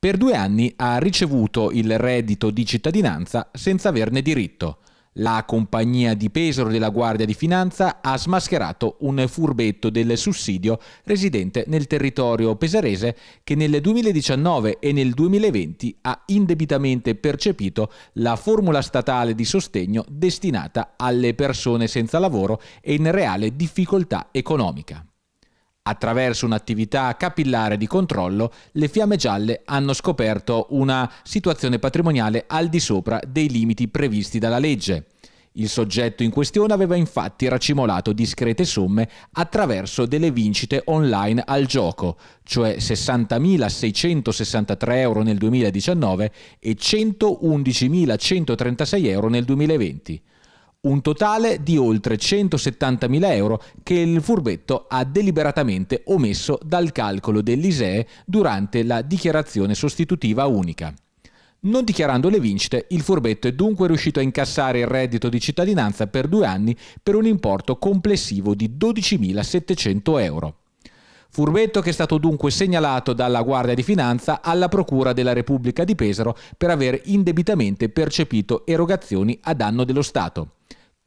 Per due anni ha ricevuto il reddito di cittadinanza senza averne diritto. La compagnia di Pesaro della Guardia di Finanza ha smascherato un furbetto del sussidio residente nel territorio pesarese che nel 2019 e nel 2020 ha indebitamente percepito la formula statale di sostegno destinata alle persone senza lavoro e in reale difficoltà economica. Attraverso un'attività capillare di controllo, le fiamme gialle hanno scoperto una situazione patrimoniale al di sopra dei limiti previsti dalla legge. Il soggetto in questione aveva infatti racimolato discrete somme attraverso delle vincite online al gioco, cioè 60.663 euro nel 2019 e 111.136 euro nel 2020 un totale di oltre 170.000 euro che il furbetto ha deliberatamente omesso dal calcolo dell'ISEE durante la dichiarazione sostitutiva unica. Non dichiarando le vincite, il furbetto è dunque riuscito a incassare il reddito di cittadinanza per due anni per un importo complessivo di 12.700 euro. Furbetto che è stato dunque segnalato dalla Guardia di Finanza alla Procura della Repubblica di Pesaro per aver indebitamente percepito erogazioni a danno dello Stato.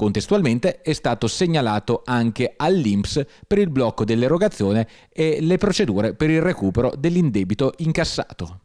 Contestualmente è stato segnalato anche all'INPS per il blocco dell'erogazione e le procedure per il recupero dell'indebito incassato.